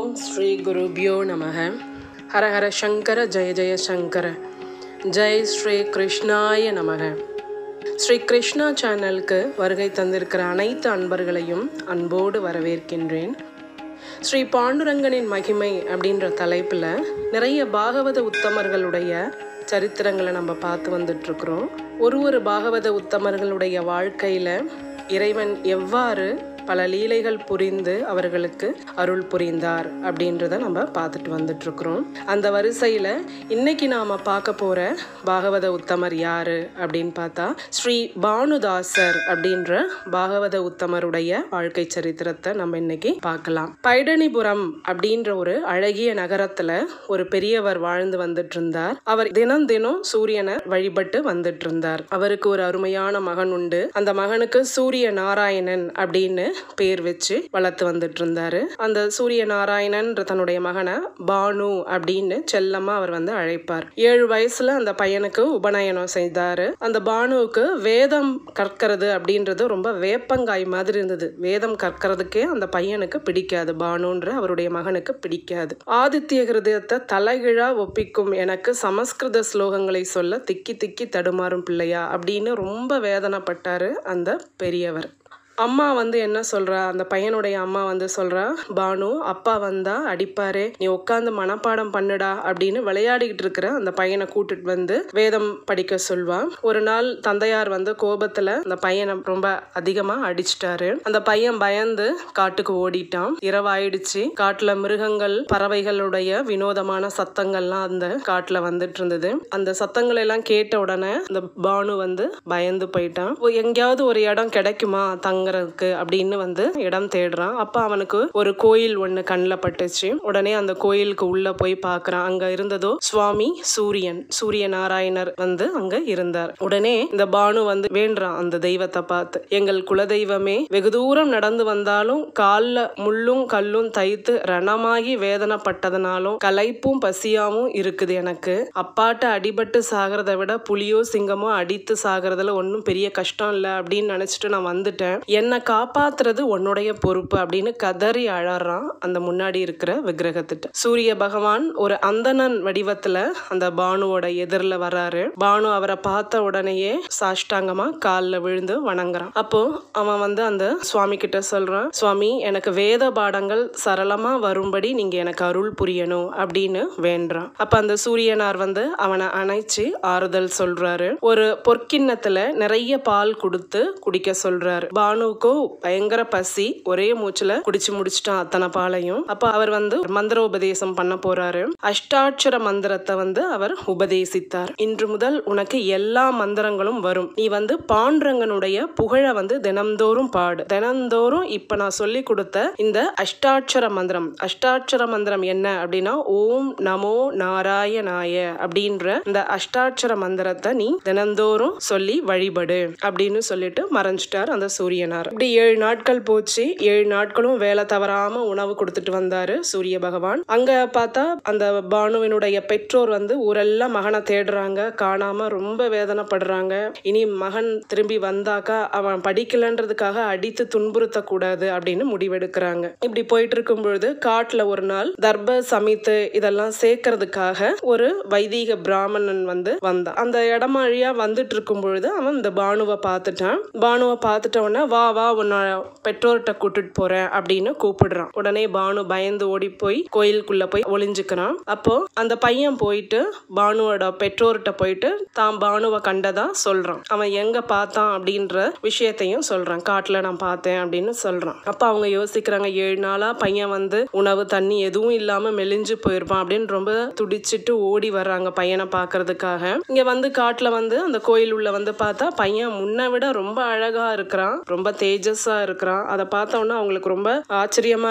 ஓம் ஸ்ரீ குருபியோ நமக ஹரஹர சங்கர ஜெய ஜெய சங்கர ஜெய் ஸ்ரீ கிருஷ்ணாய நமக ஸ்ரீ கிருஷ்ணா சேனலுக்கு வருகை தந்திருக்கிற அனைத்து அன்பர்களையும் அன்போடு வரவேற்கின்றேன் ஸ்ரீ பாண்டுரங்கனின் மகிமை அப்படின்ற தலைப்பில் நிறைய பாகவத உத்தமர்களுடைய சரித்திரங்களை நம்ம பார்த்து வந்துட்டுருக்குறோம் ஒரு ஒரு பாகவத உத்தமர்களுடைய வாழ்க்கையில் இறைவன் எவ்வாறு பல லீலைகள் புரிந்து அவர்களுக்கு அருள் புரிந்தார் அப்படின்றத நம்ம பார்த்துட்டு இருக்கிறோம் அந்த வரிசையில் இன்னைக்கு நாம் பார்க்க போகிற பாகவத உத்தமர் யார் அப்படின்னு பார்த்தா ஸ்ரீ பானுதாசர் அப்படின்ற பாகவத உத்தமருடைய வாழ்க்கை சரித்திரத்தை நம்ம இன்னைக்கு பார்க்கலாம் பைடனிபுரம் அப்படின்ற ஒரு அழகிய நகரத்தில் ஒரு பெரியவர் வாழ்ந்து வந்துட்டு இருந்தார் அவர் தினம் தினம் சூரியனை வழிபட்டு வந்துட்டு இருந்தார் அவருக்கு ஒரு அருமையான மகன் உண்டு அந்த மகனுக்கு சூரிய நாராயணன் அப்படின்னு பேர் வச்சு வளர்த்து வந்துட்டு இருந்தாரு அந்த சூரிய நாராயணன்ற தன்னுடைய மகனை பானு அப்படின்னு செல்லமா அவர் வந்து அழைப்பார் ஏழு வயசுல அந்த பையனுக்கு உபநயனம் செய்தாரு அந்த பானுவுக்கு வேதம் கற்கிறது அப்படின்றது ரொம்ப வேப்பங்காய் மாதிரி இருந்தது வேதம் கற்கிறதுக்கே அந்த பையனுக்கு பிடிக்காது பானுன்ற அவருடைய மகனுக்கு பிடிக்காது ஆதித்ய ஹிருதயத்தை தலைகிழா ஒப்பிக்கும் எனக்கு சமஸ்கிருத ஸ்லோகங்களை சொல்ல திக்கி திக்கி தடுமாறும் பிள்ளையா அப்படின்னு ரொம்ப வேதனைப்பட்டாரு அந்த பெரியவர் அம்மா வந்து என்ன சொல்கிறா அந்த பையனுடைய அம்மா வந்து சொல்கிறா பானு அப்பா வந்தா அடிப்பாரு நீ உட்காந்து மனப்பாடம் பண்ணுடா அப்படின்னு விளையாடிக்கிட்டு இருக்கிற அந்த பையனை கூட்டிட்டு வந்து வேதம் படிக்க சொல்வா ஒரு நாள் தந்தையார் வந்து கோபத்தில் அந்த பையனை ரொம்ப அதிகமாக அடிச்சிட்டாரு அந்த பையன் பயந்து காட்டுக்கு ஓடிட்டான் இரவாயிடுச்சு காட்டில் மிருகங்கள் பறவைகளுடைய வினோதமான சத்தங்கள்லாம் அந்த காட்டில் வந்துட்டு இருந்தது அந்த சத்தங்களை எல்லாம் கேட்ட உடனே அந்த பானு வந்து பயந்து போயிட்டான் எங்கேயாவது ஒரு இடம் கிடைக்குமா தங்க தங்குறதுக்கு அப்படின்னு வந்து இடம் தேடுறான் அப்போ அவனுக்கு ஒரு கோயில் ஒண்ணு கண்ணில் பட்டுச்சு உடனே அந்த கோயிலுக்கு உள்ள போய் பார்க்குறான் அங்க இருந்ததோ சுவாமி சூரியன் சூரிய நாராயணர் வந்து அங்க இருந்தார் உடனே இந்த பானு வந்து வேண்டான் அந்த தெய்வத்தை பார்த்து எங்கள் குலதெய்வமே வெகு தூரம் நடந்து வந்தாலும் காலில் முள்ளும் கல்லும் தைத்து ரணமாகி வேதனைப்பட்டதுனாலும் கலைப்பும் பசியாவும் இருக்குது எனக்கு அப்பாட்ட அடிபட்டு சாகிறத விட புலியோ சிங்கமோ அடித்து சாகிறதுல ஒன்றும் பெரிய கஷ்டம் இல்லை அப்படின்னு நினச்சிட்டு நான் வந்துட்டேன் என்னை காப்பாத்துறது உன்னுடைய பொறுப்பு அப்படின்னு கதறி அழறான் அந்த முன்னாடி இருக்கிற விக்கிரகத்திட்ட சூரிய பகவான் ஒரு அந்தணன் வடிவத்துல அந்த பானுவோட எதிரில் வராரு பானு அவரை பார்த்த உடனேயே சாஷ்டாங்கமா காலில் விழுந்து வணங்குறான் அப்போ அவன் வந்து அந்த சுவாமி கிட்ட சொல்றான் சுவாமி எனக்கு வேத பாடங்கள் சரளமா வரும்படி நீங்க எனக்கு அருள் புரியணும் அப்படின்னு வேண்டான் அப்ப அந்த சூரியனார் வந்து அவனை அணைச்சு ஆறுதல் சொல்றாரு ஒரு பொற்கிண்ணத்துல நிறைய பால் கொடுத்து குடிக்க சொல்றாரு பானு கோ பயங்கர பசி ஒரே மூச்சுல குடிச்சு முடிச்சிட்டான் அத்தனை பாலையும் அப்ப அவர் வந்து மந்திர உபதேசம் பண்ண போறாரு அஷ்டாட்சர மந்திரத்தை வந்து அவர் உபதேசித்தார் இன்று முதல் உனக்கு எல்லா மந்திரங்களும் வரும் நீ வந்து பாண்டரங்கனுடைய புகழ வந்து தினந்தோறும் பாடு தினந்தோறும் இப்ப நான் சொல்லி கொடுத்த இந்த அஷ்டாட்சர மந்திரம் அஷ்டாட்சர மந்திரம் என்ன அப்படின்னா ஓம் நமோ நாராயணாய அப்படின்ற இந்த அஷ்டாட்சர மந்திரத்தை நீ தினந்தோறும் சொல்லி வழிபடு அப்படின்னு சொல்லிட்டு மறைஞ்சிட்டார் அந்த சூரியன் கிளம்பினார் இப்படி ஏழு நாட்கள் போச்சு ஏழு நாட்களும் வேலை தவறாம உணவு கொடுத்துட்டு வந்தாரு சூரிய பகவான் அங்க பார்த்தா அந்த பானுவினுடைய பெற்றோர் வந்து ஊரெல்லாம் மகனை தேடுறாங்க காணாம ரொம்ப வேதனைப்படுறாங்க இனி மகன் திரும்பி வந்தாக்கா அவன் படிக்கலன்றதுக்காக அடித்து துன்புறுத்த கூடாது அப்படின்னு முடிவெடுக்கிறாங்க இப்படி போயிட்டு இருக்கும் பொழுது காட்டுல ஒரு நாள் தர்ப சமித்து இதெல்லாம் சேர்க்கறதுக்காக ஒரு வைதீக பிராமணன் வந்து வந்தான் அந்த இடமாழியா வந்துட்டு இருக்கும் பொழுது அவன் இந்த பானுவை பார்த்துட்டான் பானுவை பார்த்துட்டவன வா வா உன்னோட பெற்றோர்கிட்ட கூட்டிட்டு போறேன் அப்படின்னு கூப்பிடுறான் உடனே பானு பயந்து ஓடி போய் கோயிலுக்குள்ள போய் ஒளிஞ்சுக்கிறான் அப்போ அந்த பையன் போயிட்டு பானுவோட பெற்றோர்கிட்ட போயிட்டு தான் பானுவை கண்டதா சொல்றான் அவன் எங்க பார்த்தான் அப்படின்ற விஷயத்தையும் சொல்றான் காட்டுல நான் பார்த்தேன் அப்படின்னு சொல்றான் அப்ப அவங்க யோசிக்கிறாங்க ஏழு நாளா பையன் வந்து உணவு தண்ணி எதுவும் இல்லாம மெலிஞ்சு போயிருப்பான் அப்படின்னு ரொம்ப துடிச்சிட்டு ஓடி வர்றாங்க பையனை பாக்குறதுக்காக இங்க வந்து காட்டுல வந்து அந்த கோயில் உள்ள வந்து பார்த்தா பையன் முன்ன விட ரொம்ப அழகா இருக்கிறான் ரொம்ப தேஜஸா இருக்கிறான் அதை பார்த்தோன்னா அவங்களுக்கு ரொம்ப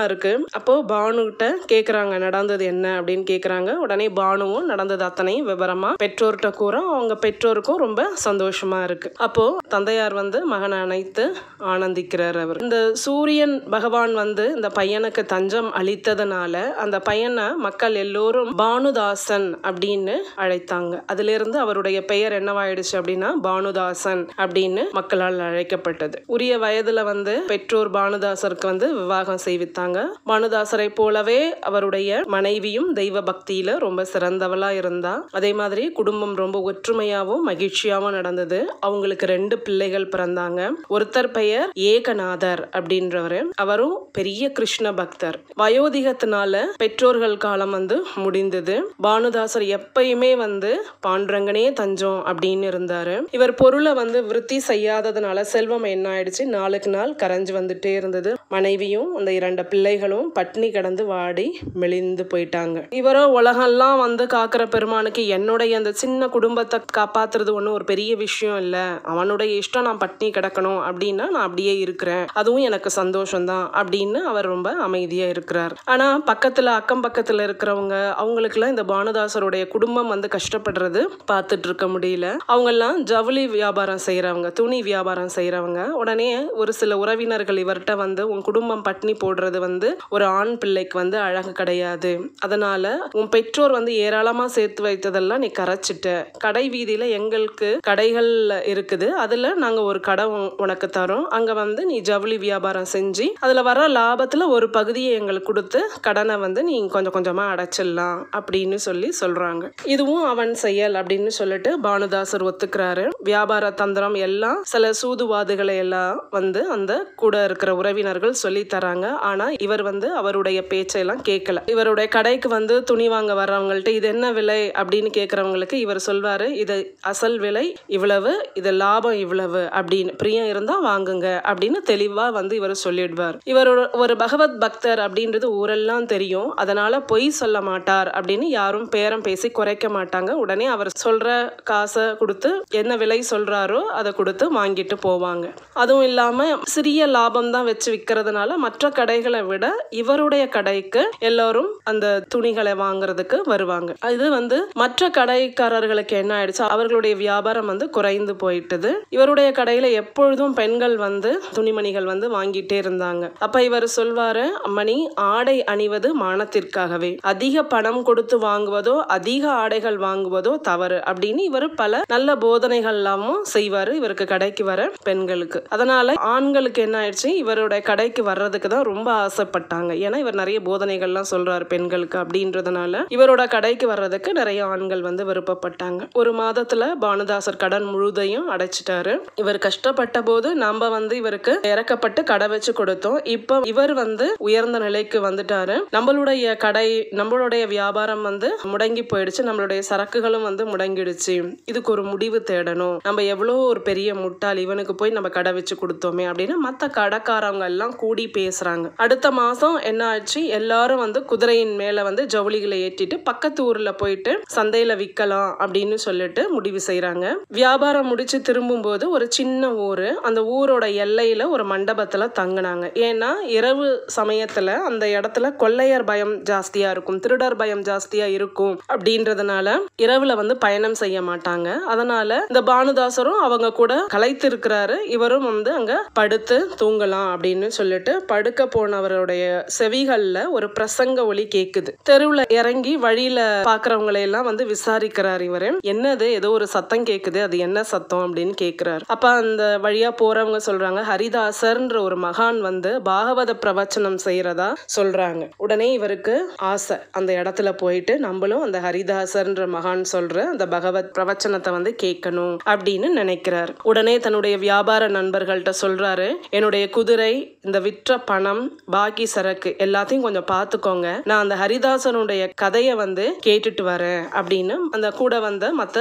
இருக்கு அப்போ பானு பானுகிட்ட கேட்குறாங்க நடந்தது என்ன அப்படின்னு கேக்குறாங்க உடனே பானுவும் நடந்தது அத்தனையும் விவரமா பெற்றோர்கிட்ட கூற அவங்க பெற்றோருக்கும் ரொம்ப சந்தோஷமா இருக்கு அப்போ தந்தையார் வந்து மகனை அணைத்து ஆனந்திக்கிறார் அவர் இந்த சூரியன் பகவான் வந்து இந்த பையனுக்கு தஞ்சம் அளித்ததுனால அந்த பையனை மக்கள் எல்லோரும் பானுதாசன் அப்படின்னு அழைத்தாங்க இருந்து அவருடைய பெயர் என்னவாயிடுச்சு அப்படின்னா பானுதாசன் அப்படின்னு மக்களால் அழைக்கப்பட்டது உரிய வயதில் வந்து பெற்றோர் பானுதாசருக்கு வந்து விவாகம் செய்வித்தாங்க பானுதாசரை போலவே அவருடைய மனைவியும் தெய்வ பக்தியில ரொம்ப சிறந்தவளா இருந்தா அதே மாதிரி குடும்பம் ரொம்ப ஒற்றுமையாகவும் மகிழ்ச்சியாகவும் நடந்தது அவங்களுக்கு ரெண்டு பிள்ளைகள் பிறந்தாங்க ஒருத்தர் பெயர் ஏகநாதர் அப்படின்றவர் அவரும் பெரிய கிருஷ்ண பக்தர் வயோதிகத்தினால பெற்றோர்கள் காலம் வந்து முடிந்தது பானுதாசர் எப்பயுமே வந்து பாண்டங்கனே தஞ்சம் அப்படின்னு இருந்தாரு இவர் பொருளை வந்து விருத்தி செய்யாததுனால செல்வம் என்ன ஆயிடுச்சு நாளுக்கு நாள் கரைஞ்சு வந்துட்டே இருந்தது மனைவியும் அந்த இரண்டு பிள்ளைகளும் பட்னி கடந்து வாடி மெலிந்து போயிட்டாங்க இவரோ உலகம்லாம் வந்து காக்கிற பெருமானுக்கு என்னுடைய அந்த சின்ன குடும்பத்தை காப்பாத்துறது ஒன்றும் ஒரு பெரிய விஷயம் இல்லை அவனுடைய இஷ்டம் நான் பட்னி கிடக்கணும் அப்படின்னா நான் அப்படியே இருக்கிறேன் அதுவும் எனக்கு சந்தோஷம்தான் அப்படின்னு அவர் ரொம்ப அமைதியாக இருக்கிறார் ஆனால் பக்கத்தில் அக்கம் பக்கத்தில் இருக்கிறவங்க அவங்களுக்குலாம் இந்த பானுதாசருடைய குடும்பம் வந்து கஷ்டப்படுறது பார்த்துட்டு இருக்க முடியல அவங்கெல்லாம் ஜவுளி வியாபாரம் செய்கிறவங்க துணி வியாபாரம் செய்கிறவங்க உடனே ஒரு சில உறவினர்கள் இவர்கிட்ட வந்து உன் குடும்பம் பட்னி போடுறது வந்து ஒரு ஆண் பிள்ளைக்கு வந்து அழகு கிடையாது அதனால உன் பெற்றோர் வந்து ஏராளமா சேர்த்து வைத்ததெல்லாம் நீ கரைச்சிட்ட கடை வீதியில எங்களுக்கு கடைகள் இருக்குது அதுல நாங்க ஒரு கடை உனக்கு தரோம் அங்க வந்து நீ ஜவுளி வியாபாரம் செஞ்சு அதுல வர லாபத்துல ஒரு பகுதியை எங்களுக்கு கொடுத்து கடனை வந்து நீ கொஞ்சம் கொஞ்சமா அடைச்சிடலாம் அப்படின்னு சொல்லி சொல்றாங்க இதுவும் அவன் செயல் அப்படின்னு சொல்லிட்டு பானுதாசர் ஒத்துக்கிறாரு வியாபார தந்திரம் எல்லாம் சில சூதுவாதுகளை எல்லாம் வந்து அந்த கூட இருக்கிற உறவினர்கள் சொல்லி தராங்க ஆனால் இவர் வந்து அவருடைய பேச்செல்லாம் கேட்கல இவருடைய கடைக்கு வந்து துணி வாங்க வர்றவங்கள்ட்ட இது என்ன விலை அப்படின்னு கேட்குறவங்களுக்கு இவர் சொல்வார் இது அசல் விலை இவ்வளவு இது லாபம் இவ்வளவு அப்படின்னு பிரியம் இருந்தால் வாங்குங்க அப்படின்னு தெளிவாக வந்து இவர் சொல்லிடுவார் இவர் ஒரு பகவத் பக்தர் அப்படின்றது ஊரெல்லாம் தெரியும் அதனால் பொய் சொல்ல மாட்டார் அப்படின்னு யாரும் பேரம் பேசி குறைக்க மாட்டாங்க உடனே அவர் சொல்கிற காசை கொடுத்து என்ன விலை சொல்கிறாரோ அதை கொடுத்து வாங்கிட்டு போவாங்க அதுவும் இல்லாமல் இல்லாம சிறிய லாபம் தான் வச்சு விற்கிறதுனால மற்ற கடைகளை விட இவருடைய கடைக்கு எல்லோரும் அந்த துணிகளை வாங்குறதுக்கு வருவாங்க இது வந்து மற்ற கடைக்காரர்களுக்கு என்ன ஆயிடுச்சு அவர்களுடைய வியாபாரம் வந்து குறைந்து போயிட்டது இவருடைய கடையில எப்பொழுதும் பெண்கள் வந்து துணிமணிகள் வந்து வாங்கிட்டே இருந்தாங்க அப்ப இவர் சொல்வாரு மணி ஆடை அணிவது மானத்திற்காகவே அதிக பணம் கொடுத்து வாங்குவதோ அதிக ஆடைகள் வாங்குவதோ தவறு அப்படின்னு இவர் பல நல்ல போதனைகள் எல்லாமும் செய்வாரு இவருக்கு கடைக்கு வர பெண்களுக்கு அதனால இதனால் ஆண்களுக்கு என்ன ஆயிடுச்சு இவருடைய கடைக்கு வர்றதுக்கு தான் ரொம்ப ஆசைப்பட்டாங்க ஏன்னா இவர் நிறைய போதனைகள்லாம் சொல்றாரு பெண்களுக்கு அப்படின்றதுனால இவரோட கடைக்கு வர்றதுக்கு நிறைய ஆண்கள் வந்து விருப்பப்பட்டாங்க ஒரு மாதத்துல பானுதாசர் கடன் முழுதையும் அடைச்சிட்டாரு இவர் கஷ்டப்பட்ட போது நம்ம வந்து இவருக்கு இறக்கப்பட்டு கடை வச்சு கொடுத்தோம் இப்போ இவர் வந்து உயர்ந்த நிலைக்கு வந்துட்டாரு நம்மளுடைய கடை நம்மளுடைய வியாபாரம் வந்து முடங்கி போயிடுச்சு நம்மளுடைய சரக்குகளும் வந்து முடங்கிடுச்சு இதுக்கு ஒரு முடிவு தேடணும் நம்ம எவ்வளோ ஒரு பெரிய முட்டாள் இவனுக்கு போய் நம்ம கடை வச்சு கொடுத்து கொடுத்தோமே அப்படின்னு மற்ற கடைக்காரவங்க எல்லாம் கூடி பேசுகிறாங்க அடுத்த மாதம் என்ன ஆச்சு எல்லாரும் வந்து குதிரையின் மேலே வந்து ஜவுளிகளை ஏற்றிட்டு பக்கத்து ஊரில் போயிட்டு சந்தையில் விற்கலாம் அப்படின்னு சொல்லிட்டு முடிவு செய்கிறாங்க வியாபாரம் முடிச்சு திரும்பும்போது ஒரு சின்ன ஊர் அந்த ஊரோட எல்லையில் ஒரு மண்டபத்தில் தங்கினாங்க ஏன்னா இரவு சமயத்தில் அந்த இடத்துல கொள்ளையர் பயம் ஜாஸ்தியாக இருக்கும் திருடர் பயம் ஜாஸ்தியாக இருக்கும் அப்படின்றதுனால இரவில் வந்து பயணம் செய்ய மாட்டாங்க அதனால இந்த பானுதாசரும் அவங்க கூட கலைத்திருக்கிறாரு இவரும் வந்து அங்க நீங்க படுத்து தூங்கலாம் அப்படின்னு சொல்லிட்டு படுக்க போனவருடைய செவிகள்ல ஒரு பிரசங்க ஒளி கேக்குது தெருவுல இறங்கி வழியில பாக்குறவங்களை எல்லாம் வந்து விசாரிக்கிறார் இவரு என்னது ஏதோ ஒரு சத்தம் கேக்குது அது என்ன சத்தம் அப்படின்னு கேக்குறாரு அப்ப அந்த வழியா போறவங்க சொல்றாங்க ஹரிதாசர்ன்ற ஒரு மகான் வந்து பாகவத பிரவச்சனம் செய்யறதா சொல்றாங்க உடனே இவருக்கு ஆசை அந்த இடத்துல போயிட்டு நம்மளும் அந்த ஹரிதாசர்ன்ற மகான் சொல்ற அந்த பகவத் பிரவச்சனத்தை வந்து கேட்கணும் அப்படின்னு நினைக்கிறார் உடனே தன்னுடைய வியாபார நண்பர்கள்ட்ட சொல்றாரு என்னுடைய குதிரை இந்த விற்ற பணம் பாக்கி சரக்கு எல்லாத்தையும் கொஞ்சம் பார்த்துக்கோங்க நான் அந்த ஹரிதாசனுடைய கதையை வந்து கேட்டுட்டு வரேன் அப்படின்னு அந்த கூட வந்த மற்ற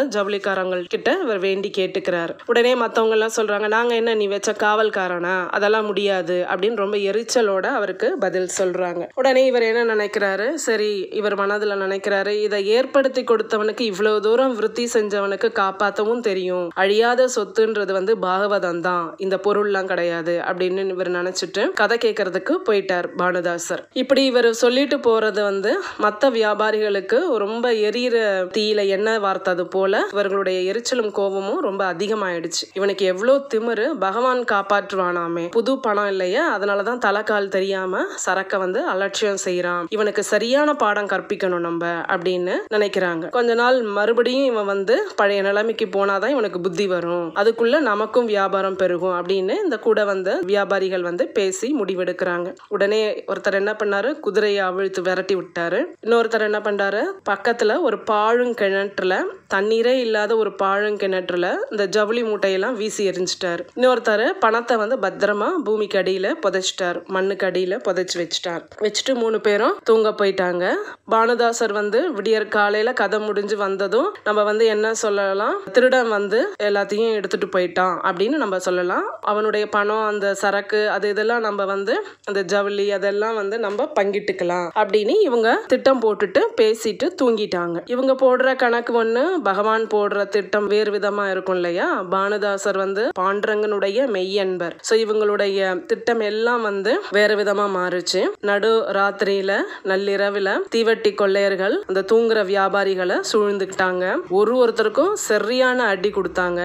கிட்ட இவர் வேண்டி கேட்டுக்கிறாரு உடனே எல்லாம் சொல்றாங்க நாங்கள் என்ன நீ வச்ச காவல்காரனா அதெல்லாம் முடியாது அப்படின்னு ரொம்ப எரிச்சலோட அவருக்கு பதில் சொல்கிறாங்க உடனே இவர் என்ன நினைக்கிறாரு சரி இவர் மனதில் நினைக்கிறாரு இதை ஏற்படுத்தி கொடுத்தவனுக்கு இவ்வளவு தூரம் விருத்தி செஞ்சவனுக்கு காப்பாற்றவும் தெரியும் அழியாத சொத்துன்றது வந்து பாகவதம் தான் இந்த பொருள் ரூல்லாம் கிடையாது அப்படின்னு இவர் நினைச்சிட்டு கதை கேட்கறதுக்கு போயிட்டார் பானுதாசர் இப்படி இவர் சொல்லிட்டு போறது வந்து மற்ற வியாபாரிகளுக்கு ரொம்ப எரியற தீயில என்ன வார்த்தது போல இவர்களுடைய எரிச்சலும் கோபமும் ரொம்ப அதிகமாயிடுச்சு இவனுக்கு எவ்வளோ திமிரு பகவான் காப்பாற்றுவானாமே புது பணம் இல்லையா அதனாலதான் தலைக்கால் தெரியாம சரக்க வந்து அலட்சியம் செய்யறான் இவனுக்கு சரியான பாடம் கற்பிக்கணும் நம்ம அப்படின்னு நினைக்கிறாங்க கொஞ்ச நாள் மறுபடியும் இவன் வந்து பழைய நிலைமைக்கு போனாதான் இவனுக்கு புத்தி வரும் அதுக்குள்ள நமக்கும் வியாபாரம் பெருகும் அப்படின்னு இந்த கூட வந்த வியாபாரிகள் வந்து பேசி முடிவெடுக்கிறாங்க உடனே ஒருத்தர் என்ன பண்ணாரு குதிரையை அவிழ்த்து விரட்டி விட்டாரு இன்னொருத்தர் என்ன பண்ணாரு பக்கத்துல ஒரு பாழும் கிணற்றுல தண்ணீரே இல்லாத ஒரு பாழும் கிணற்றுல இந்த ஜவுளி மூட்டையெல்லாம் வீசி எரிஞ்சிட்டாரு இன்னொருத்தர் பணத்தை வந்து பத்திரமா பூமிக்கு அடியில புதைச்சிட்டார் மண்ணுக்கு அடியில புதைச்சு வச்சுட்டார் வச்சுட்டு மூணு பேரும் தூங்க போயிட்டாங்க பானுதாசர் வந்து விடியற் காலையில கதை முடிஞ்சு வந்ததும் நம்ம வந்து என்ன சொல்லலாம் திருடன் வந்து எல்லாத்தையும் எடுத்துட்டு போயிட்டான் அப்படின்னு நம்ம சொல்லலாம் அவனோட நம்மளுடைய பணம் அந்த சரக்கு அது இதெல்லாம் நம்ம வந்து அந்த ஜவுளி அதெல்லாம் வந்து நம்ம பங்கிட்டுக்கலாம் அப்படின்னு இவங்க திட்டம் போட்டுட்டு பேசிட்டு தூங்கிட்டாங்க இவங்க போடுற கணக்கு ஒன்று பகவான் போடுற திட்டம் வேறு விதமா இருக்கும் இல்லையா பானுதாசர் வந்து பாண்டரங்கனுடைய மெய்யன்பர் ஸோ இவங்களுடைய திட்டம் எல்லாம் வந்து வேறு விதமா மாறுச்சு நடு ராத்திரியில நள்ளிரவில் தீவட்டி கொள்ளையர்கள் அந்த தூங்குற வியாபாரிகளை சூழ்ந்துக்கிட்டாங்க ஒரு ஒருத்தருக்கும் சரியான அடி கொடுத்தாங்க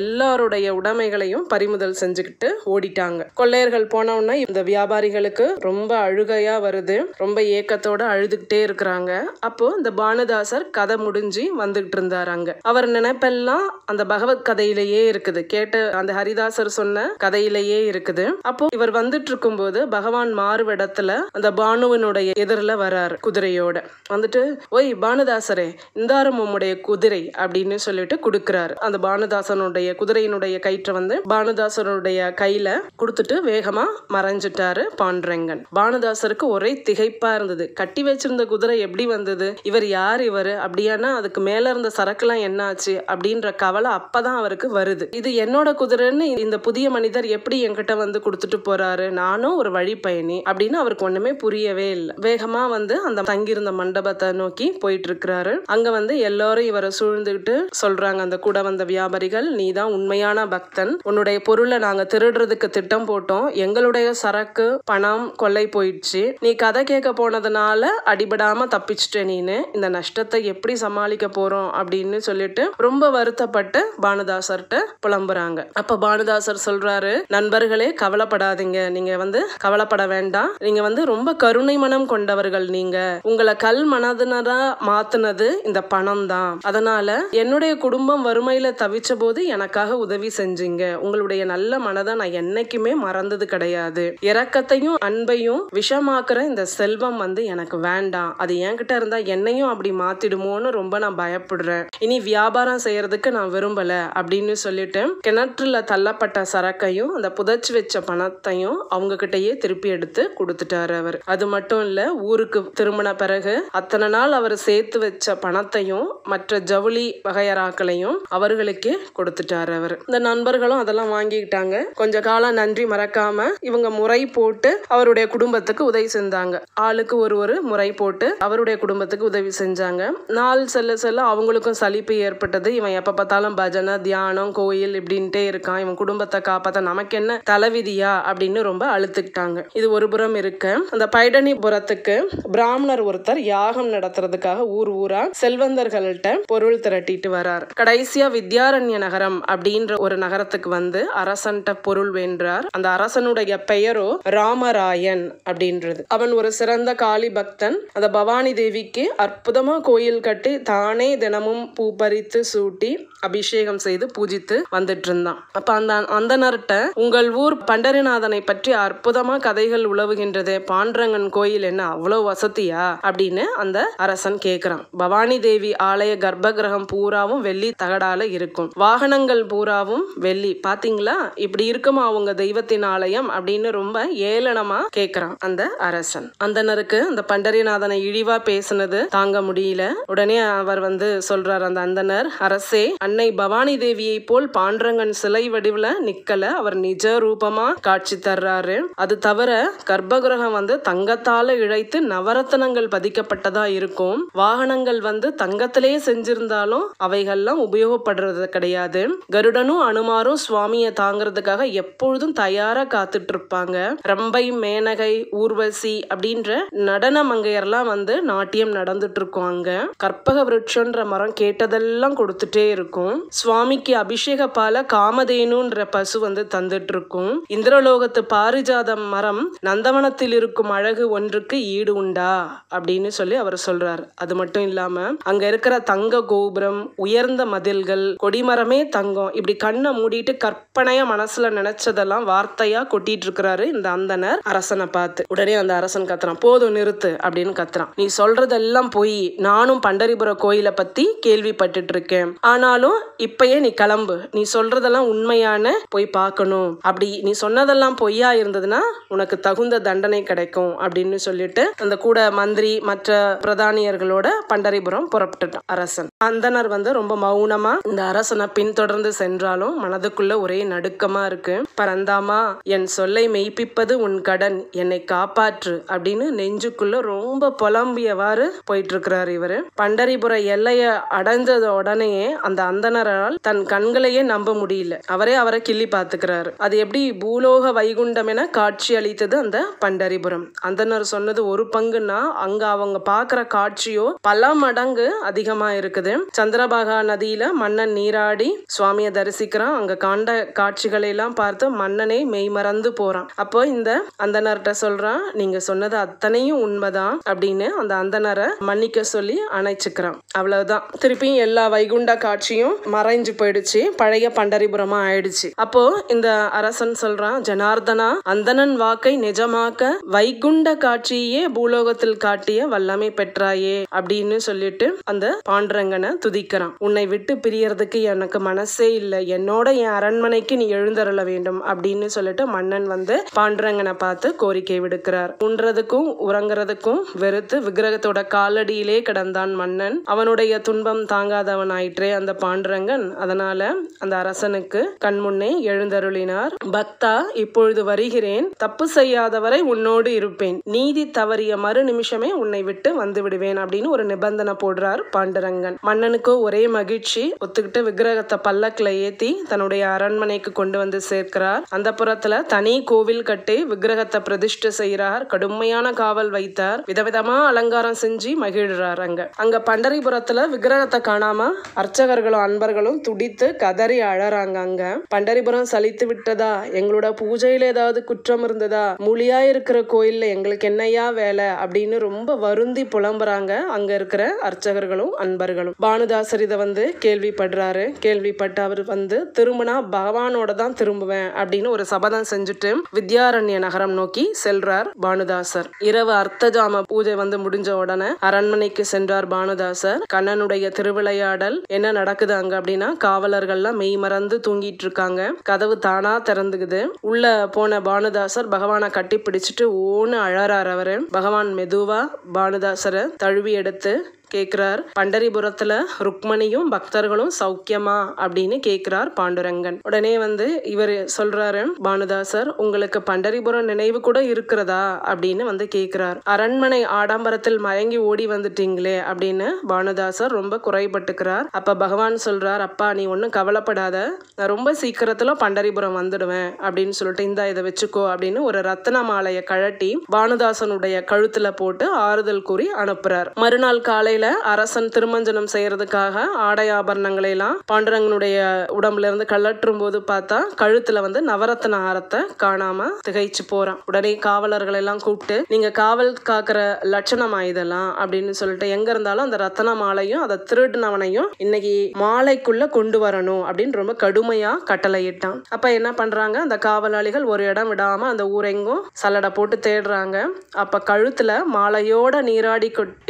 எல்லாருடைய உடைமைகளையும் பறிமுதல் செஞ்சு வச்சுக்கிட்டு ஓடிட்டாங்க கொள்ளையர்கள் போனவுடனே இந்த வியாபாரிகளுக்கு ரொம்ப அழுகையா வருது ரொம்ப ஏக்கத்தோட அழுதுகிட்டே இருக்கிறாங்க அப்போ இந்த பானுதாசர் கதை முடிஞ்சு வந்துகிட்டு இருந்தார் அங்க அவர் நினைப்பெல்லாம் அந்த பகவத் கதையிலேயே இருக்குது கேட்ட அந்த ஹரிதாசர் சொன்ன கதையிலேயே இருக்குது அப்போ இவர் வந்துட்டு இருக்கும் போது பகவான் மாறுவிடத்துல அந்த பானுவனுடைய எதிரில் வராரு குதிரையோட வந்துட்டு ஓய் பானுதாசரே இந்தாரம் உம்முடைய குதிரை அப்படின்னு சொல்லிட்டு கொடுக்குறாரு அந்த பானுதாசனுடைய குதிரையினுடைய கயிற்றை வந்து பானுதாசனுடைய தன்னுடைய கையில கொடுத்துட்டு வேகமா மறைஞ்சிட்டாரு பாண்டரங்கன் பானுதாசருக்கு ஒரே திகைப்பா இருந்தது கட்டி வச்சிருந்த குதிரை எப்படி வந்தது இவர் யார் இவர் அப்படியானா அதுக்கு மேல இருந்த சரக்குலாம் என்ன ஆச்சு அப்படின்ற கவலை அப்பதான் அவருக்கு வருது இது என்னோட குதிரைன்னு இந்த புதிய மனிதர் எப்படி என்கிட்ட வந்து கொடுத்துட்டு போறாரு நானும் ஒரு வழி பயணி அப்படின்னு அவருக்கு ஒண்ணுமே புரியவே இல்லை வேகமா வந்து அந்த தங்கியிருந்த மண்டபத்தை நோக்கி போயிட்டு இருக்கிறாரு அங்க வந்து எல்லாரும் இவரை சூழ்ந்துகிட்டு சொல்றாங்க அந்த கூட வந்த வியாபாரிகள் நீதான் உண்மையான பக்தன் உன்னுடைய பொருளை நான் நாங்கள் திருடுறதுக்கு திட்டம் போட்டோம் எங்களுடைய சரக்கு பணம் கொள்ளை போயிடுச்சு நீ கதை கேட்க போனதுனால அடிபடாம தப்பிச்சிட்ட நீனு இந்த நஷ்டத்தை எப்படி சமாளிக்க போறோம் அப்படின்னு சொல்லிட்டு ரொம்ப வருத்தப்பட்டு பானுதாசர்கிட்ட புலம்புறாங்க அப்ப பானுதாசர் சொல்றாரு நண்பர்களே கவலைப்படாதீங்க நீங்க வந்து கவலைப்பட வேண்டாம் நீங்க வந்து ரொம்ப கருணை மனம் கொண்டவர்கள் நீங்க உங்களை கல் மனதினராக மாத்துனது இந்த பணம் தான் அதனால என்னுடைய குடும்பம் வறுமையில தவிச்ச போது எனக்காக உதவி செஞ்சீங்க உங்களுடைய நல்ல மனதை நான் என்னைக்குமே மறந்தது கிடையாது இரக்கத்தையும் அன்பையும் விஷமாக்குற இந்த செல்வம் வந்து எனக்கு வேண்டாம் அது என்கிட்ட இருந்தா என்னையும் அப்படி மாத்திடுமோன்னு ரொம்ப நான் பயப்படுறேன் இனி வியாபாரம் செய்யறதுக்கு நான் விரும்பல அப்படின்னு சொல்லிட்டு கிணற்றுல தள்ளப்பட்ட சரக்கையும் அந்த புதைச்சு வச்ச பணத்தையும் அவங்க கிட்டயே திருப்பி எடுத்து கொடுத்துட்டாரு அவர் அது மட்டும் இல்ல ஊருக்கு திரும்பின பிறகு அத்தனை நாள் அவர் சேர்த்து வச்ச பணத்தையும் மற்ற ஜவுளி வகையராக்களையும் அவர்களுக்கே கொடுத்துட்டாரு அவர் இந்த நண்பர்களும் அதெல்லாம் வாங்கிக்கிட்டாங்க இருந்தாங்க கொஞ்ச காலம் நன்றி மறக்காம இவங்க முறை போட்டு அவருடைய குடும்பத்துக்கு உதவி செஞ்சாங்க ஆளுக்கு ஒரு ஒரு முறை போட்டு அவருடைய குடும்பத்துக்கு உதவி செஞ்சாங்க நாள் செல்ல செல்ல அவங்களுக்கும் சலிப்பு ஏற்பட்டது இவன் எப்ப பார்த்தாலும் பஜனை தியானம் கோயில் இப்படின்ட்டே இருக்கான் இவன் குடும்பத்தை காப்பாற்ற நமக்கு என்ன தலைவிதியா அப்படின்னு ரொம்ப அழுத்துக்கிட்டாங்க இது ஒரு புறம் இருக்கு அந்த பைடனிபுரத்துக்கு பிராமணர் ஒருத்தர் யாகம் நடத்துறதுக்காக ஊர் ஊரா செல்வந்தர்கள்ட்ட பொருள் திரட்டிட்டு வரார் கடைசியா வித்யாரண்ய நகரம் அப்படின்ற ஒரு நகரத்துக்கு வந்து அரசன் கொண்ட பொருள் வென்றார் அந்த அரசனுடைய பெயரோ ராமராயன் அப்படின்றது அவன் ஒரு சிறந்த காளி பக்தன் அந்த பவானி தேவிக்கு அற்புதமா கோயில் கட்டி தானே தினமும் பூ பறித்து சூட்டி அபிஷேகம் செய்து பூஜித்து வந்துட்டு இருந்தான் அப்ப அந்த அந்தனர்கிட்ட உங்கள் ஊர் பண்டரிநாதனை பற்றி அற்புதமா கதைகள் உழவுகின்றது பாண்டரங்கன் கோயில் என்ன அவ்வளவு வசதியா அப்படின்னு அந்த அரசன் கேக்குறான் பவானி தேவி ஆலய கர்ப்பகிரகம் பூராவும் வெள்ளி தகடால இருக்கும் வாகனங்கள் பூராவும் வெள்ளி பாத்தீங்களா இப்படி இருக்குமா அவங்க தெய்வத்தின் ஆலயம் அப்படின்னு ரொம்ப ஏளனமா கேக்குறான் அந்த அரசன் அந்தனருக்கு அந்த பண்டரிநாதனை இழிவா பேசினது தாங்க முடியல உடனே அவர் வந்து சொல்றார் அந்த அந்தனர் அரசே அன்னை பவானி தேவியைப் போல் பாண்டரங்கன் சிலை வடிவில் நிக்கல அவர் நிஜ ரூபமா காட்சி தர்றாரு அது தவிர கர்ப்பகிரகம் வந்து தங்கத்தால இழைத்து நவரத்தனங்கள் பதிக்கப்பட்டதா இருக்கும் வாகனங்கள் வந்து தங்கத்திலேயே செஞ்சிருந்தாலும் அவைகள்லாம் உபயோகப்படுறது கிடையாது கருடனும் அனுமாரும் சுவாமியை தாங்கிறதுக்காக எப்பொழுதும் தயாரா காத்துட்டு இருப்பாங்க ரம்பை மேனகை ஊர்வசி அப்படின்ற நடன மங்கையர்லாம் வந்து நாட்டியம் நடந்துட்டு இருக்கும் அங்க கற்பக விருட்சன்ற மரம் கேட்டதெல்லாம் கொடுத்துட்டே இருக்கும் இருக்கும் சுவாமிக்கு அபிஷேக பால காமதேனுன்ற பசு வந்து தந்துட்டு இருக்கும் இந்திரலோகத்து பாரிஜாத மரம் நந்தவனத்தில் இருக்கும் அழகு ஒன்றுக்கு ஈடு உண்டா அப்படின்னு சொல்லி அவர் சொல்றார் அது மட்டும் இல்லாம அங்க இருக்கிற தங்க கோபுரம் உயர்ந்த மதில்கள் கொடிமரமே தங்கம் இப்படி கண்ணை மூடிட்டு கற்பனையா மனசுல நினைச்சதெல்லாம் வார்த்தையா கொட்டிட்டு இருக்கிறாரு இந்த அந்தனர் அரசனை பார்த்து உடனே அந்த அரசன் கத்துறான் போதும் நிறுத்து அப்படின்னு கத்துறான் நீ சொல்றதெல்லாம் போய் நானும் பண்டரிபுர கோயிலை பத்தி கேள்விப்பட்டு இருக்கேன் ஆனாலும் இப்பயே நீ கிளம்பு நீ சொல்றதெல்லாம் உண்மையான போய் பார்க்கணும் அப்படி நீ சொன்னதெல்லாம் பொய்யா இருந்ததுன்னா உனக்கு தகுந்த தண்டனை கிடைக்கும் அப்படின்னு சொல்லிட்டு அந்த கூட மந்திரி மற்ற பிரதானியர்களோட பண்டரிபுரம் புறப்பட்டுட்டான் அரசன் அந்தனர் வந்து ரொம்ப மௌனமா இந்த அரசனை பின்தொடர்ந்து சென்றாலும் மனதுக்குள்ள ஒரே நடுக்கமா இருக்கு பரந்தாமா என் சொல்லை மெய்ப்பிப்பது உன் கடன் என்னை காப்பாற்று அப்படின்னு நெஞ்சுக்குள்ள ரொம்ப புலம்பியவாறு போயிட்டு இருக்கிறார் இவரு பண்டரிபுர எல்லையை அடைஞ்சத உடனேயே அந்த அந்தனரால் தன் கண்களையே நம்ப முடியல அவரே அவரை கிள்ளி பார்த்துக்கிறாரு அது எப்படி பூலோக வைகுண்டம் என காட்சி அளித்தது அந்த பண்டரிபுரம் அந்தனர் சொன்னது ஒரு பங்குன்னா அங்க அவங்க பார்க்குற காட்சியோ பல மடங்கு அதிகமா இருக்குது சந்திரபாகா நதியில மன்னன் நீராடி சுவாமியை தரிசிக்கிறான் அங்க காண்ட காட்சிகளை எல்லாம் பார்த்து மன்னனே மெய் மறந்து போறான் அப்போ இந்த அந்தனர்கிட்ட சொல்றான் நீங்க சொன்னது அத்தனையும் உண்மைதான் அப்படின்னு அந்த அந்தனரை மன்னிக்க சொல்லி அணைச்சுக்கிறான் அவ்வளவுதான் திருப்பியும் எல்லா வைகுண்ட காட்சியும் பூமியும் மறைஞ்சு போயிடுச்சு பழைய பண்டரிபுரமா ஆயிடுச்சு அப்போ இந்த அரசன் சொல்றான் ஜனார்தனா அந்தனன் வாக்கை நிஜமாக்க வைகுண்ட காட்சியே பூலோகத்தில் காட்டிய வல்லமை பெற்றாயே அப்படின்னு சொல்லிட்டு அந்த பாண்டரங்கனை துதிக்கிறான் உன்னை விட்டு பிரியறதுக்கு எனக்கு மனசே இல்லை என்னோட என் அரண்மனைக்கு நீ எழுந்தருள வேண்டும் அப்படின்னு சொல்லிட்டு மன்னன் வந்து பாண்டரங்கனை பார்த்து கோரிக்கை விடுக்கிறார் உண்றதுக்கும் உறங்குறதுக்கும் வெறுத்து விக்கிரகத்தோட காலடியிலே கிடந்தான் மன்னன் அவனுடைய துன்பம் தாங்காதவன் ஆயிற்றே அந்த பாண்ட பாண்டரங்கன் அதனால அந்த அரசனுக்கு கண்முன்னே எழுந்தருளினார் பக்தா இப்பொழுது வருகிறேன் தப்பு செய்யாதவரை உன்னோடு இருப்பேன் நீதி தவறிய மறு நிமிஷமே உன்னை விட்டு வந்து விடுவேன் அப்படின்னு ஒரு நிபந்தனை போடுறார் பாண்டரங்கன் மன்னனுக்கோ ஒரே மகிழ்ச்சி ஒத்துக்கிட்டு விக்கிரகத்தை பல்லக்கில் ஏத்தி தன்னுடைய அரண்மனைக்கு கொண்டு வந்து சேர்க்கிறார் அந்த புறத்துல தனி கோவில் கட்டி விக்கிரகத்தை பிரதிஷ்ட செய்கிறார் கடுமையான காவல் வைத்தார் விதவிதமா அலங்காரம் செஞ்சு மகிழ்றார் அங்க அங்க பண்டரிபுரத்துல விக்கிரகத்தை காணாம அர்ச்சகர்களும் அன்பர்களும் துடித்து கதறி அழறாங்க அங்க பண்டரிபுரம் சலித்து விட்டதா எங்களோட பூஜையில ஏதாவது குற்றம் இருந்ததா மொழியா இருக்கிற கோயில்ல எங்களுக்கு என்னையா வேலை அப்படின்னு ரொம்ப வருந்தி புலம்புறாங்க அங்க இருக்கிற அர்ச்சகர்களும் அன்பர்களும் பானுதாசர் இதை வந்து கேள்விப்படுறாரு கேள்விப்பட்ட அவர் வந்து திரும்பினா பகவானோட தான் திரும்புவேன் அப்படின்னு ஒரு சபதம் செஞ்சுட்டு வித்யாரண்ய நகரம் நோக்கி செல்றார் பானுதாசர் இரவு அர்த்தஜாம பூஜை வந்து முடிஞ்ச உடனே அரண்மனைக்கு சென்றார் பானுதாசர் கண்ணனுடைய திருவிளையாடல் என்ன நடக்குது அங்க அப்படின்னா காவலர்கள்லாம் மெய் மறந்து தூங்கிட்டு இருக்காங்க கதவு தானா திறந்துக்குது உள்ள போன பானுதாசர் பகவானை கட்டி பிடிச்சிட்டு ஓன்னு அழறாரு அவரு பகவான் மெதுவா பானுதாசரை தழுவி எடுத்து கேட்குறார் பண்டரிபுரத்தில் ருக்மணியும் பக்தர்களும் சௌக்கியமா அப்படின்னு கேட்குறார் பாண்டுரங்கன் உடனே வந்து இவர் சொல்றாரு பானுதாசர் உங்களுக்கு பண்டரிபுரம் நினைவு கூட இருக்கிறதா அப்படின்னு வந்து கேட்குறார் அரண்மனை ஆடம்பரத்தில் மயங்கி ஓடி வந்துட்டீங்களே அப்படின்னு பானுதாசர் ரொம்ப குறைபட்டுக்கிறார் அப்போ பகவான் சொல்றார் அப்பா நீ ஒன்றும் கவலைப்படாத நான் ரொம்ப சீக்கிரத்தில் பண்டரிபுரம் வந்துடுவேன் அப்படின்னு சொல்லிட்டு இந்தா இதை வச்சுக்கோ அப்படின்னு ஒரு ரத்தன மாலையை கழட்டி பானுதாசனுடைய கழுத்தில் போட்டு ஆறுதல் கூறி அனுப்புறார் மறுநாள் காலை காலையில் அரசன் திருமஞ்சனம் செய்யறதுக்காக ஆடை ஆபரணங்களையெல்லாம் பாண்டுரங்கனுடைய இருந்து கழற்றும் போது பார்த்தா கழுத்தில் வந்து நவரத்ன ஆரத்தை காணாம திகைச்சு போகிறான் உடனே காவலர்கள் எல்லாம் கூப்பிட்டு நீங்கள் காவல் காக்கிற லட்சணமா இதெல்லாம் அப்படின்னு சொல்லிட்டு எங்கே இருந்தாலும் அந்த ரத்தன மாலையும் அதை திருடினவனையும் இன்னைக்கு மாலைக்குள்ளே கொண்டு வரணும் அப்படின்னு ரொம்ப கடுமையாக கட்டளையிட்டான் அப்போ என்ன பண்றாங்க அந்த காவலாளிகள் ஒரு இடம் விடாமல் அந்த ஊரெங்கும் சல்லடை போட்டு தேடுறாங்க அப்போ கழுத்தில் மாலையோட நீராடி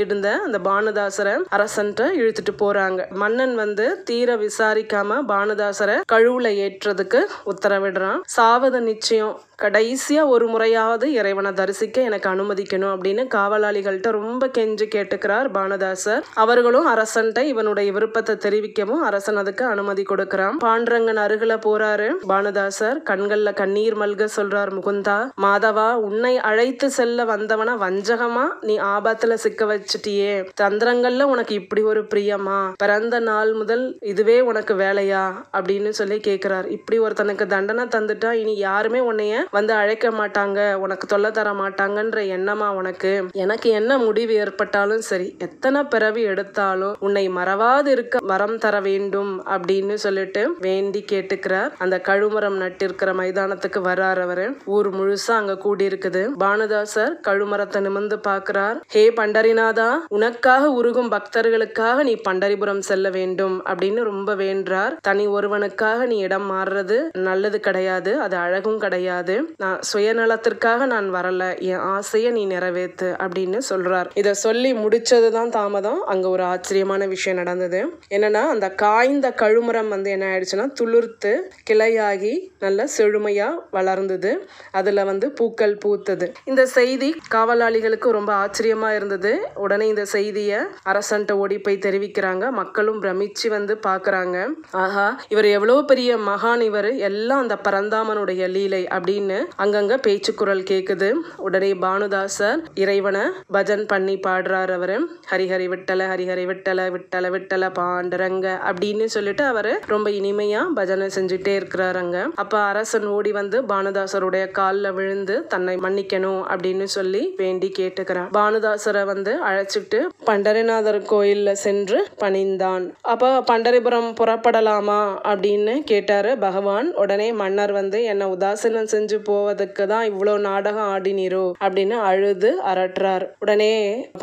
இருந்த அந்த பானு பானுதாசரை அரசன்ட்டு இழுத்துட்டு போறாங்க மன்னன் வந்து தீர விசாரிக்காம பானுதாசரை கழுவுல ஏற்றுறதுக்கு உத்தரவிடுறான் சாவது நிச்சயம் கடைசியா ஒரு முறையாவது இறைவனை தரிசிக்க எனக்கு அனுமதிக்கணும் அப்படின்னு காவலாளிகள்கிட்ட ரொம்ப கெஞ்சு கேட்டுக்கிறார் பானதாசர் அவர்களும் அரசன்ட்ட இவனுடைய விருப்பத்தை தெரிவிக்கவும் அரசன் அதுக்கு அனுமதி கொடுக்கிறான் பாண்டரங்கன் அருகில போறாரு பானதாசர் கண்கள்ல கண்ணீர் மல்க சொல்றார் முகுந்தா மாதவா உன்னை அழைத்து செல்ல வந்தவன வஞ்சகமா நீ ஆபத்துல சிக்க வச்சுட்டியே தந்த சந்திரங்கள்ல உனக்கு இப்படி ஒரு பிரியமா பிறந்த நாள் முதல் இதுவே உனக்கு வேலையா அப்படின்னு சொல்லி கேக்குறாரு இப்படி ஒருத்தனுக்கு தண்டனை தந்துட்டா இனி யாருமே உன்னைய வந்து அழைக்க மாட்டாங்க உனக்கு தொல்லை தர மாட்டாங்கன்ற எண்ணமா உனக்கு எனக்கு என்ன முடிவு ஏற்பட்டாலும் சரி எத்தனை பிறவி எடுத்தாலும் உன்னை மறவாது இருக்க வரம் தர வேண்டும் அப்படின்னு சொல்லிட்டு வேண்டி கேட்டுக்கிறார் அந்த கழுமரம் நட்டிருக்கிற மைதானத்துக்கு வர்றார் அவர் ஊர் முழுசா அங்க கூடி இருக்குது பானுதாசர் கழுமரத்தை நிமிந்து பாக்குறார் ஹே பண்டரிநாதா உனக்காக உருகும் பக்தர்களுக்காக நீ பண்டரிபுரம் செல்ல வேண்டும் அப்படின்னு ரொம்ப வேண்டார் தனி ஒருவனுக்காக நீ இடம் மாறுறது நல்லது கிடையாது அது அழகும் கிடையாது நான் சுயநலத்திற்காக நான் வரல என் ஆசையை நீ நிறைவேற்று அப்படின்னு சொல்றார் இதை சொல்லி முடிச்சதுதான் தான் தாமதம் அங்க ஒரு ஆச்சரியமான விஷயம் நடந்தது என்னன்னா அந்த காய்ந்த கழுமரம் வந்து என்ன ஆயிடுச்சுன்னா துளிர்த்து கிளையாகி நல்ல செழுமையா வளர்ந்தது அதுல வந்து பூக்கள் பூத்தது இந்த செய்தி காவலாளிகளுக்கு ரொம்ப ஆச்சரியமா இருந்தது உடனே இந்த செய்தியை அரசன்ட்ட ஓடி போய் தெரிவிக்கிறாங்க மக்களும் பிரமிச்சு வந்து பாக்குறாங்க ஆஹா இவர் எவ்வளவு பெரிய மகான் இவர் எல்லாம் அந்த பரந்தாமனுடைய லீலை அப்படின்னு அங்கங்க பேச்சு குரல் கேக்குது உடனே பானுதாசர் இறைவனை பஜன் பண்ணி பாடுறார் அவரு ஹரிஹரி விட்டல ஹரிஹரி விட்டல விட்டல விட்டல பாண்டரங்க அப்படின்னு சொல்லிட்டு அவரு ரொம்ப இனிமையா பஜனை செஞ்சுட்டே இருக்கிறாருங்க அப்ப அரசன் ஓடி வந்து பானுதாசருடைய காலில் விழுந்து தன்னை மன்னிக்கணும் அப்படின்னு சொல்லி வேண்டி கேட்டுக்கிறான் பானுதாசரை வந்து அழைச்சிட்டு பண்டர் பண்டரிநாதர் கோயிலில் சென்று பணிந்தான் அப்போ பண்டரிபுரம் புறப்படலாமா அப்படின்னு கேட்டார் பகவான் உடனே மன்னர் வந்து என்னை உதாசீனம் செஞ்சு போவதற்கு தான் இவ்வளோ நாடகம் ஆடினீரோ அப்படின்னு அழுது அரட்டுறார் உடனே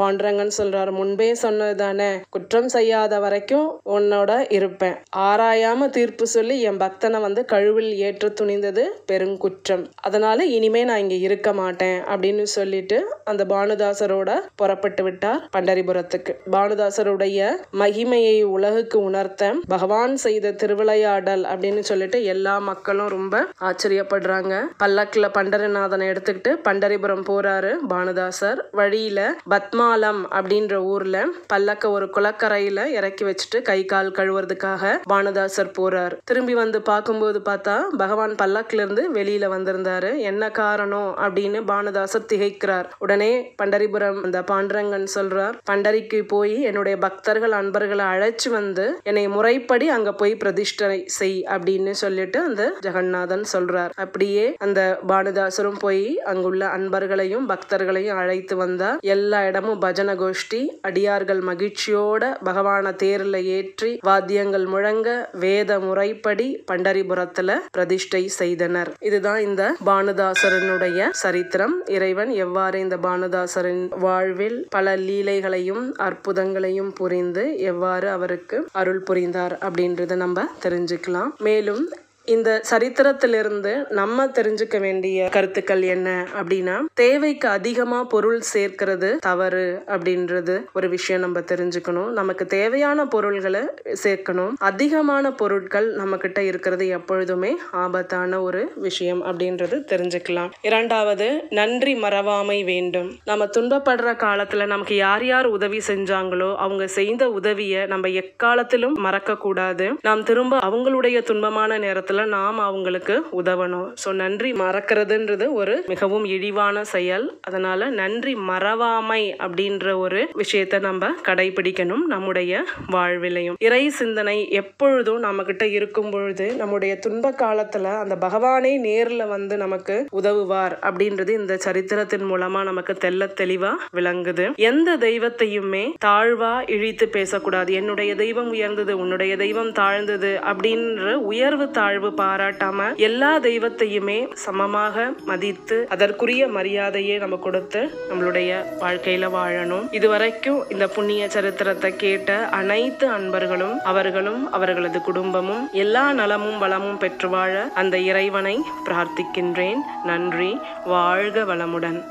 பாண்டரங்கன் சொல்றார் முன்பே சொன்னதுதானே குற்றம் செய்யாத வரைக்கும் உன்னோட இருப்பேன் ஆராயாம தீர்ப்பு சொல்லி என் பக்தனை வந்து கழுவில் ஏற்று துணிந்தது பெருங்குற்றம் அதனால இனிமே நான் இங்க இருக்க மாட்டேன் அப்படின்னு சொல்லிட்டு அந்த பானுதாசரோட புறப்பட்டு விட்டார் பண்டரிபுரத்துக்கு அமைஞ்சிருக்கு பானுதாசருடைய மகிமையை உலகுக்கு உணர்த்த பகவான் செய்த திருவிளையாடல் அப்படின்னு சொல்லிட்டு எல்லா மக்களும் ரொம்ப ஆச்சரியப்படுறாங்க பல்லக்கில் பண்டரிநாதனை எடுத்துக்கிட்டு பண்டரிபுரம் போறாரு பானுதாசர் வழியில பத்மாலம் அப்படின்ற ஊர்ல பல்லக்க ஒரு குளக்கரையில இறக்கி வச்சுட்டு கை கால் கழுவுறதுக்காக பானுதாசர் போறார் திரும்பி வந்து பார்க்கும்போது பார்த்தா பகவான் பல்லக்கில இருந்து வெளியில வந்திருந்தாரு என்ன காரணம் அப்படின்னு பானுதாசர் திகைக்கிறார் உடனே பண்டரிபுரம் அந்த பாண்டரங்கன் சொல்றார் பண்டரி கோயிலுக்கு போய் என்னுடைய பக்தர்கள் அன்பர்களை அழைச்சி வந்து என்னை முறைப்படி அங்க போய் பிரதிஷ்டை செய் அப்படின்னு சொல்லிட்டு அந்த ஜெகநாதன் சொல்றார் அப்படியே அந்த பானுதாசரும் போய் அங்குள்ள அன்பர்களையும் பக்தர்களையும் அழைத்து வந்தார் எல்லா இடமும் பஜன கோஷ்டி அடியார்கள் மகிழ்ச்சியோட பகவான தேர்ல ஏற்றி வாத்தியங்கள் முழங்க வேத முறைப்படி பண்டரிபுரத்துல பிரதிஷ்டை செய்தனர் இதுதான் இந்த பானுதாசரனுடைய சரித்திரம் இறைவன் எவ்வாறு இந்த பானுதாசரின் வாழ்வில் பல லீலைகளையும் அற்புதங்களையும் புரிந்து எவ்வாறு அவருக்கு அருள் புரிந்தார் அப்படின்றத நம்ம தெரிஞ்சுக்கலாம் மேலும் இந்த சரித்திரத்திலிருந்து நம்ம தெரிஞ்சுக்க வேண்டிய கருத்துக்கள் என்ன அப்படின்னா தேவைக்கு அதிகமா பொருள் சேர்க்கிறது தவறு அப்படின்றது ஒரு விஷயம் நம்ம தெரிஞ்சுக்கணும் நமக்கு தேவையான பொருள்களை சேர்க்கணும் அதிகமான பொருட்கள் நம்ம கிட்ட இருக்கிறது எப்பொழுதுமே ஆபத்தான ஒரு விஷயம் அப்படின்றது தெரிஞ்சுக்கலாம் இரண்டாவது நன்றி மறவாமை வேண்டும் நம்ம துன்பப்படுற காலத்துல நமக்கு யார் யார் உதவி செஞ்சாங்களோ அவங்க செய்த உதவியை நம்ம எக்காலத்திலும் மறக்க கூடாது நாம் திரும்ப அவங்களுடைய துன்பமான நேரத்தில் விஷயத்துல நாம் அவங்களுக்கு உதவணும் ஸோ நன்றி மறக்கிறதுன்றது ஒரு மிகவும் இழிவான செயல் அதனால நன்றி மறவாமை அப்படின்ற ஒரு விஷயத்தை நம்ம கடைபிடிக்கணும் நம்முடைய வாழ்விலையும் இறை சிந்தனை எப்பொழுதும் நம்ம கிட்ட இருக்கும் பொழுது நம்முடைய துன்ப காலத்துல அந்த பகவானே நேரில் வந்து நமக்கு உதவுவார் அப்படின்றது இந்த சரித்திரத்தின் மூலமா நமக்கு தெல்ல தெளிவா விளங்குது எந்த தெய்வத்தையுமே தாழ்வா இழித்து பேசக்கூடாது என்னுடைய தெய்வம் உயர்ந்தது உன்னுடைய தெய்வம் தாழ்ந்தது அப்படின்ற உயர்வு தாழ்வு உணர்வு பாராட்டாம எல்லா தெய்வத்தையுமே சமமாக மதித்து அதற்குரிய மரியாதையை நம்ம கொடுத்து நம்மளுடைய வாழ்க்கையில வாழணும் இதுவரைக்கும் இந்த புண்ணிய சரித்திரத்தை கேட்ட அனைத்து அன்பர்களும் அவர்களும் அவர்களது குடும்பமும் எல்லா நலமும் வளமும் பெற்று வாழ அந்த இறைவனை பிரார்த்திக்கின்றேன் நன்றி வாழ்க வளமுடன்